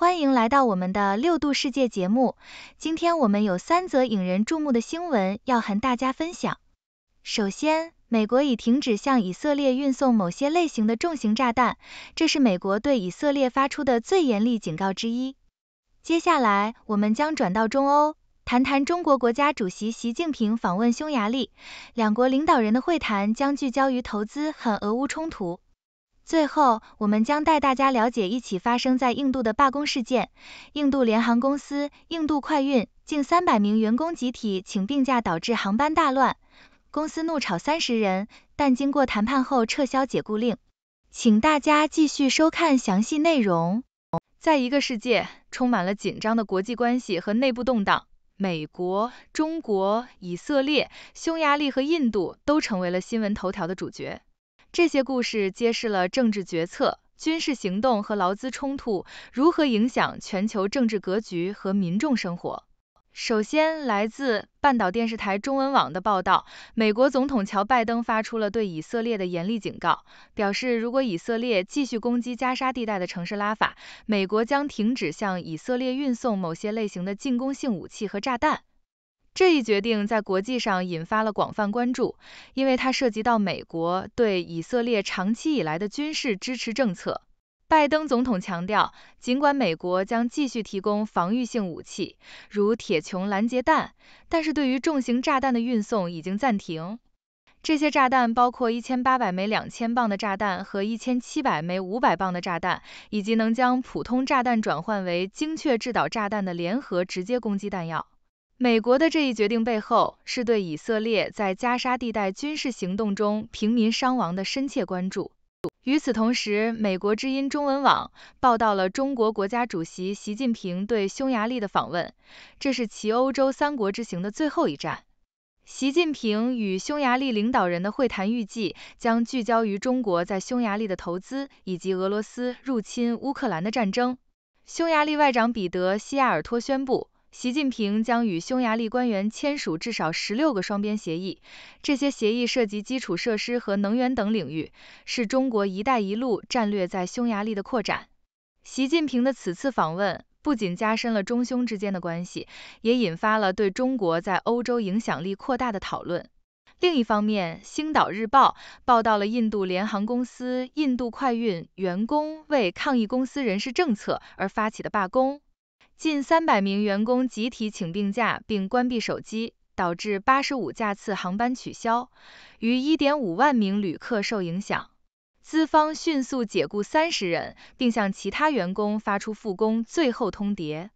欢迎来到我们的六度世界节目。今天我们有三则引人注目的新闻要和大家分享。首先，美国已停止向以色列运送某些类型的重型炸弹，这是美国对以色列发出的最严厉警告之一。接下来，我们将转到中欧，谈谈中国国家主席习近平访问匈牙利，两国领导人的会谈将聚焦于投资和俄乌冲突。最后，我们将带大家了解一起发生在印度的罢工事件。印度联航公司、印度快运近三百名员工集体请病假，导致航班大乱。公司怒炒三十人，但经过谈判后撤销解雇令。请大家继续收看详细内容。在一个世界充满了紧张的国际关系和内部动荡，美国、中国、以色列、匈牙利和印度都成为了新闻头条的主角。这些故事揭示了政治决策、军事行动和劳资冲突如何影响全球政治格局和民众生活。首先，来自半岛电视台中文网的报道，美国总统乔拜登发出了对以色列的严厉警告，表示如果以色列继续攻击加沙地带的城市拉法，美国将停止向以色列运送某些类型的进攻性武器和炸弹。这一决定在国际上引发了广泛关注，因为它涉及到美国对以色列长期以来的军事支持政策。拜登总统强调，尽管美国将继续提供防御性武器，如铁穹拦截弹，但是对于重型炸弹的运送已经暂停。这些炸弹包括1800枚2000磅的炸弹和1700枚500磅的炸弹，以及能将普通炸弹转换为精确制导炸弹的联合直接攻击弹药。美国的这一决定背后是对以色列在加沙地带军事行动中平民伤亡的深切关注。与此同时，美国之音中文网报道了中国国家主席习近平对匈牙利的访问，这是其欧洲三国之行的最后一站。习近平与匈牙利领导人的会谈预计将聚焦于中国在匈牙利的投资以及俄罗斯入侵乌克兰的战争。匈牙利外长彼得·西亚尔托宣布。习近平将与匈牙利官员签署至少十六个双边协议，这些协议涉及基础设施和能源等领域，是中国“一带一路”战略在匈牙利的扩展。习近平的此次访问不仅加深了中匈之间的关系，也引发了对中国在欧洲影响力扩大的讨论。另一方面，《星岛日报》报道了印度联航公司印度快运员工为抗议公司人事政策而发起的罢工。近300名员工集体请病假并关闭手机，导致85架次航班取消，逾1.5万名旅客受影响。资方迅速解雇30人，并向其他员工发出复工最后通牒。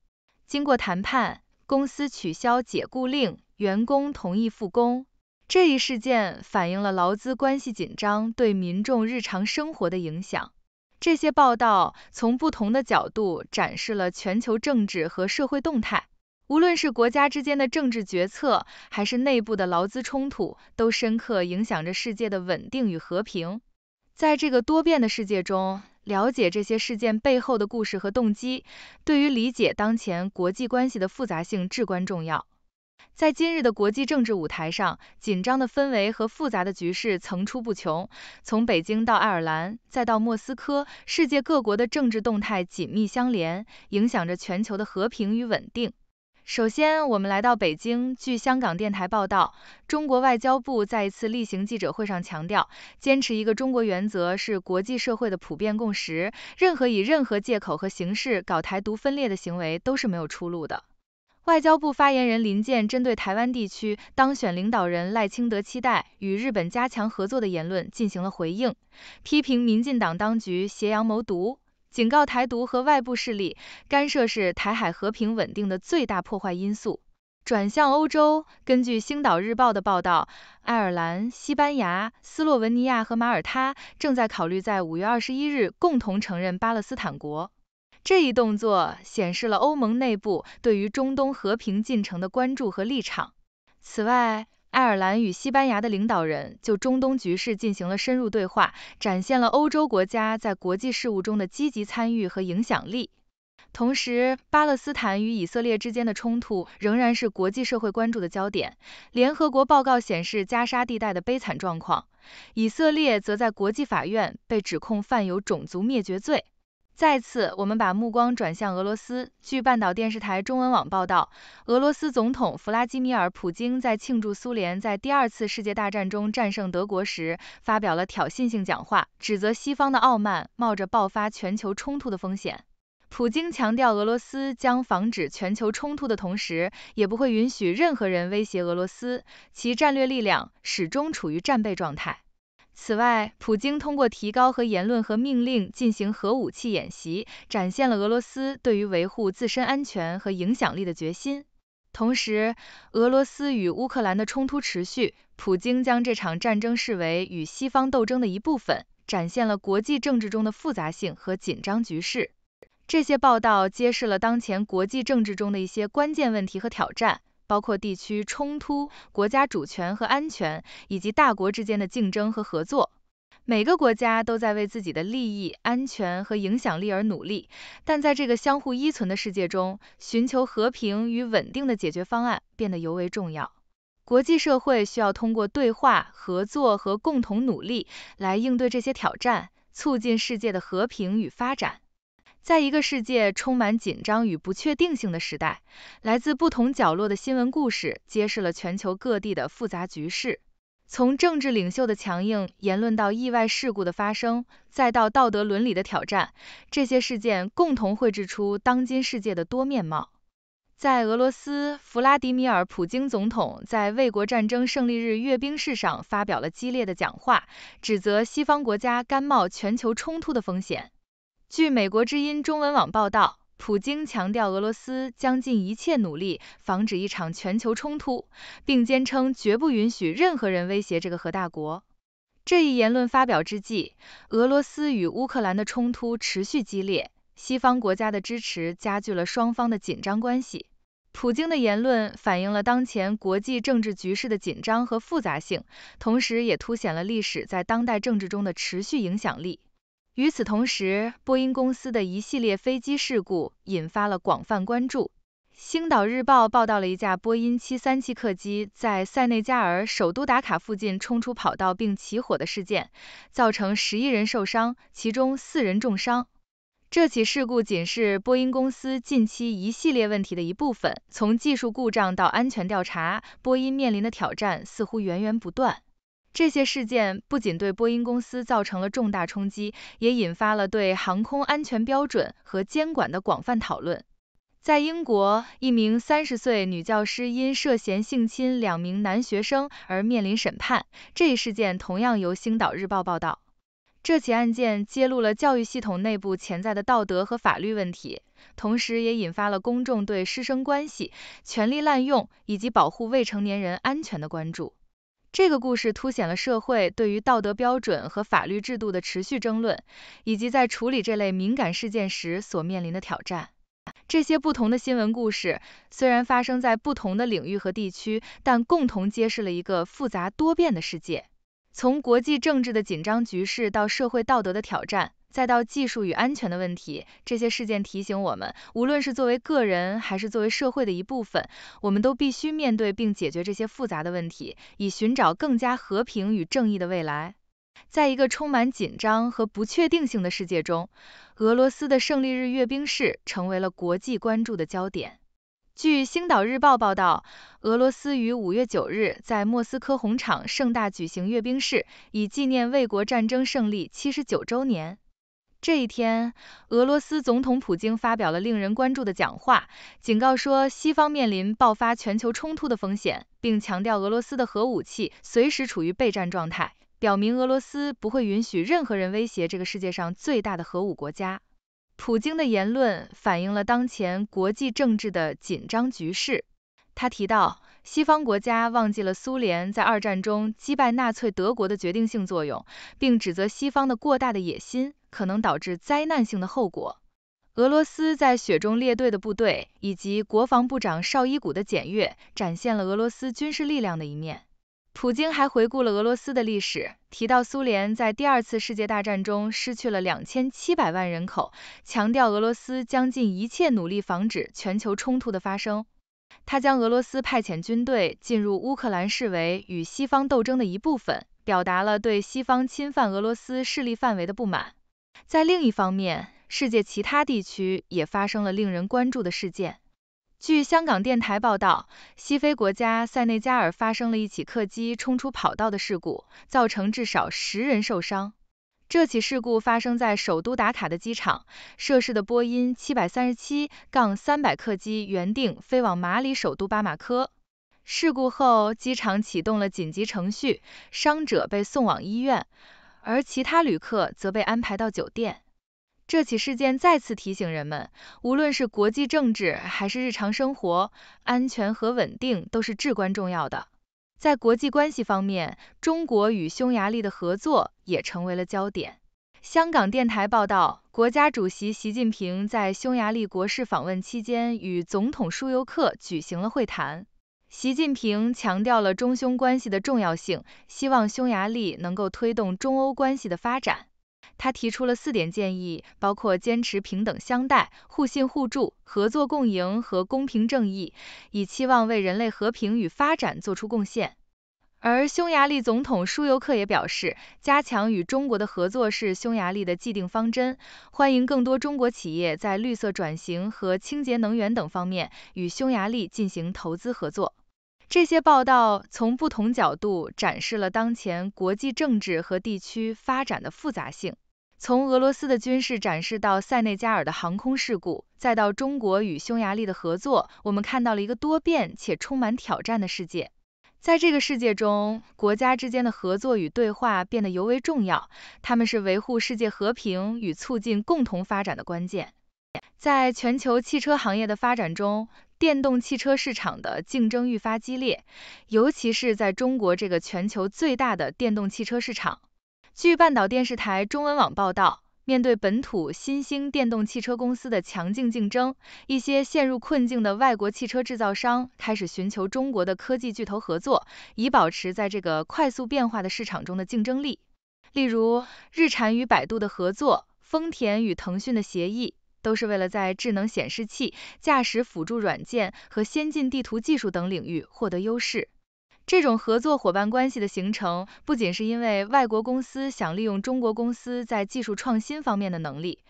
经过谈判，公司取消解雇令，员工同意复工。这一事件反映了劳资关系紧张对民众日常生活的影响。这些报道从不同的角度展示了全球政治和社会动态。无论是国家之间的政治决策，还是内部的劳资冲突，都深刻影响着世界的稳定与和平。在这个多变的世界中，了解这些事件背后的故事和动机，对于理解当前国际关系的复杂性至关重要。在今日的国际政治舞台上，紧张的氛围和复杂的局势层出不穷。从北京到爱尔兰，再到莫斯科，世界各国的政治动态紧密相连，影响着全球的和平与稳定。首先，我们来到北京。据香港电台报道，中国外交部在一次例行记者会上强调，坚持一个中国原则是国际社会的普遍共识，任何以任何借口和形式搞台独分裂的行为都是没有出路的。外交部发言人林健针对台湾地区当选领导人赖清德期待与日本加强合作的言论进行了回应，批评民进党当局挟洋谋独，警告台独和外部势力干涉是台海和平稳定的最大破坏因素。转向欧洲，根据《星岛日报》的报道，爱尔兰、西班牙、斯洛文尼亚和马耳他正在考虑在5月21日共同承认巴勒斯坦国。这一动作显示了欧盟内部对于中东和平进程的关注和立场。此外，爱尔兰与西班牙的领导人就中东局势进行了深入对话，展现了欧洲国家在国际事务中的积极参与和影响力。同时，巴勒斯坦与以色列之间的冲突仍然是国际社会关注的焦点。联合国报告显示加沙地带的悲惨状况，以色列则在国际法院被指控犯有种族灭绝罪。再次，我们把目光转向俄罗斯。据半岛电视台中文网报道，俄罗斯总统弗拉基米尔·普京在庆祝苏联在第二次世界大战中战胜德国时，发表了挑衅性讲话，指责西方的傲慢，冒着爆发全球冲突的风险。普京强调，俄罗斯将防止全球冲突的同时，也不会允许任何人威胁俄罗斯。其战略力量始终处于战备状态。此外，普京通过提高和言论和命令进行核武器演习，展现了俄罗斯对于维护自身安全和影响力的决心。同时，俄罗斯与乌克兰的冲突持续，普京将这场战争视为与西方斗争的一部分，展现了国际政治中的复杂性和紧张局势。这些报道揭示了当前国际政治中的一些关键问题和挑战。包括地区冲突、国家主权和安全，以及大国之间的竞争和合作。每个国家都在为自己的利益、安全和影响力而努力，但在这个相互依存的世界中，寻求和平与稳定的解决方案变得尤为重要。国际社会需要通过对话、合作和共同努力来应对这些挑战，促进世界的和平与发展。在一个世界充满紧张与不确定性的时代，来自不同角落的新闻故事揭示了全球各地的复杂局势。从政治领袖的强硬言论到意外事故的发生，再到道德伦理的挑战，这些事件共同绘制出当今世界的多面貌。在俄罗斯，弗拉迪米尔·普京总统在卫国战争胜利日阅兵式上发表了激烈的讲话，指责西方国家甘冒全球冲突的风险。据美国之音中文网报道，普京强调俄罗斯将尽一切努力防止一场全球冲突，并坚称绝不允许任何人威胁这个核大国。这一言论发表之际，俄罗斯与乌克兰的冲突持续激烈，西方国家的支持加剧了双方的紧张关系。普京的言论反映了当前国际政治局势的紧张和复杂性，同时也凸显了历史在当代政治中的持续影响力。与此同时，波音公司的一系列飞机事故引发了广泛关注。《星岛日报》报道了一架波音737客机在塞内加尔首都达卡附近冲出跑道并起火的事件，造成11人受伤，其中4人重伤。这起事故仅是波音公司近期一系列问题的一部分，从技术故障到安全调查，波音面临的挑战似乎源源不断。这些事件不仅对波音公司造成了重大冲击，也引发了对航空安全标准和监管的广泛讨论。在英国，一名三十岁女教师因涉嫌性侵两名男学生而面临审判，这一事件同样由《星岛日报》报道。这起案件揭露了教育系统内部潜在的道德和法律问题，同时也引发了公众对师生关系、权力滥用以及保护未成年人安全的关注。这个故事凸显了社会对于道德标准和法律制度的持续争论，以及在处理这类敏感事件时所面临的挑战。这些不同的新闻故事虽然发生在不同的领域和地区，但共同揭示了一个复杂多变的世界，从国际政治的紧张局势到社会道德的挑战。再到技术与安全的问题，这些事件提醒我们，无论是作为个人还是作为社会的一部分，我们都必须面对并解决这些复杂的问题，以寻找更加和平与正义的未来。在一个充满紧张和不确定性的世界中，俄罗斯的胜利日阅兵式成为了国际关注的焦点。据《星岛日报》报道，俄罗斯于五月九日在莫斯科红场盛大举行阅兵式，以纪念卫国战争胜利七十九周年。这一天，俄罗斯总统普京发表了令人关注的讲话，警告说西方面临爆发全球冲突的风险，并强调俄罗斯的核武器随时处于备战状态，表明俄罗斯不会允许任何人威胁这个世界上最大的核武国家。普京的言论反映了当前国际政治的紧张局势。他提到，西方国家忘记了苏联在二战中击败纳粹德国的决定性作用，并指责西方的过大的野心。可能导致灾难性的后果。俄罗斯在雪中列队的部队以及国防部长绍伊古的检阅，展现了俄罗斯军事力量的一面。普京还回顾了俄罗斯的历史，提到苏联在第二次世界大战中失去了两千七百万人口，强调俄罗斯将尽一切努力防止全球冲突的发生。他将俄罗斯派遣军队进入乌克兰视为与西方斗争的一部分，表达了对西方侵犯俄罗斯势力范围的不满。在另一方面，世界其他地区也发生了令人关注的事件。据香港电台报道，西非国家塞内加尔发生了一起客机冲出跑道的事故，造成至少十人受伤。这起事故发生在首都达卡的机场，涉事的波音737-300客机原定飞往马里首都巴马科。事故后，机场启动了紧急程序，伤者被送往医院。而其他旅客则被安排到酒店。这起事件再次提醒人们，无论是国际政治还是日常生活，安全和稳定都是至关重要的。在国际关系方面，中国与匈牙利的合作也成为了焦点。香港电台报道，国家主席习近平在匈牙利国事访问期间与总统舒尤克举行了会谈。习近平强调了中匈关系的重要性，希望匈牙利能够推动中欧关系的发展。他提出了四点建议，包括坚持平等相待、互信互助、合作共赢和公平正义，以期望为人类和平与发展做出贡献。而匈牙利总统舒尤克也表示，加强与中国的合作是匈牙利的既定方针，欢迎更多中国企业在绿色转型和清洁能源等方面与匈牙利进行投资合作。这些报道从不同角度展示了当前国际政治和地区发展的复杂性。从俄罗斯的军事展示到塞内加尔的航空事故，再到中国与匈牙利的合作，我们看到了一个多变且充满挑战的世界。在这个世界中，国家之间的合作与对话变得尤为重要。他们是维护世界和平与促进共同发展的关键。在全球汽车行业的发展中，电动汽车市场的竞争愈发激烈，尤其是在中国这个全球最大的电动汽车市场。据半岛电视台中文网报道，面对本土新兴电动汽车公司的强劲竞争，一些陷入困境的外国汽车制造商开始寻求中国的科技巨头合作，以保持在这个快速变化的市场中的竞争力。例如，日产与百度的合作，丰田与腾讯的协议。都是为了在智能显示器、驾驶辅助软件和先进地图技术等领域获得优势。这种合作伙伴关系的形成，不仅是因为外国公司想利用中国公司在技术创新方面的能力，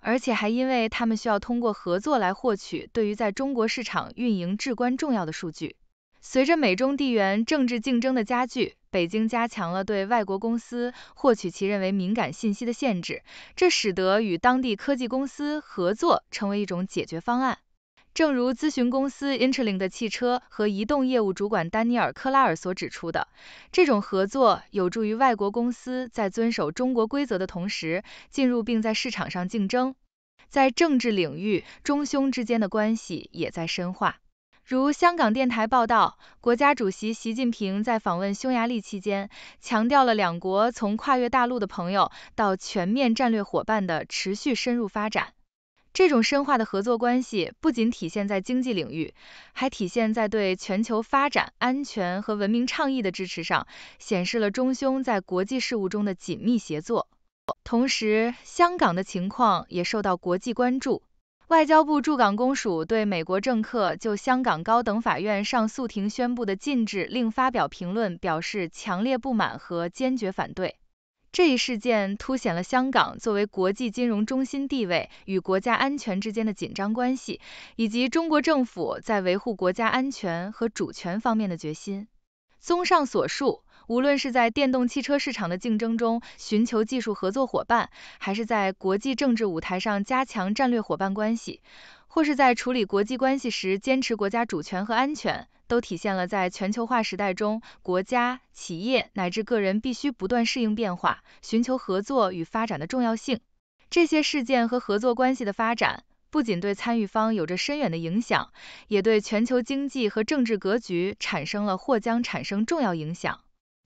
而且还因为他们需要通过合作来获取对于在中国市场运营至关重要的数据。随着美中地缘政治竞争的加剧，北京加强了对外国公司获取其认为敏感信息的限制，这使得与当地科技公司合作成为一种解决方案。正如咨询公司 Interling 的汽车和移动业务主管丹尼尔·克拉尔所指出的，这种合作有助于外国公司在遵守中国规则的同时进入并在市场上竞争。在政治领域，中匈之间的关系也在深化。如香港电台报道，国家主席习近平在访问匈牙利期间，强调了两国从跨越大陆的朋友到全面战略伙伴的持续深入发展。这种深化的合作关系不仅体现在经济领域，还体现在对全球发展、安全和文明倡议的支持上，显示了中匈在国际事务中的紧密协作。同时，香港的情况也受到国际关注。外交部驻港公署对美国政客就香港高等法院上诉庭宣布的禁止令发表评论，表示强烈不满和坚决反对。这一事件凸显了香港作为国际金融中心地位与国家安全之间的紧张关系，以及中国政府在维护国家安全和主权方面的决心。综上所述。无论是在电动汽车市场的竞争中寻求技术合作伙伴，还是在国际政治舞台上加强战略伙伴关系，或是在处理国际关系时坚持国家主权和安全，都体现了在全球化时代中，国家、企业乃至个人必须不断适应变化、寻求合作与发展的重要性。这些事件和合作关系的发展，不仅对参与方有着深远的影响，也对全球经济和政治格局产生了或将产生重要影响。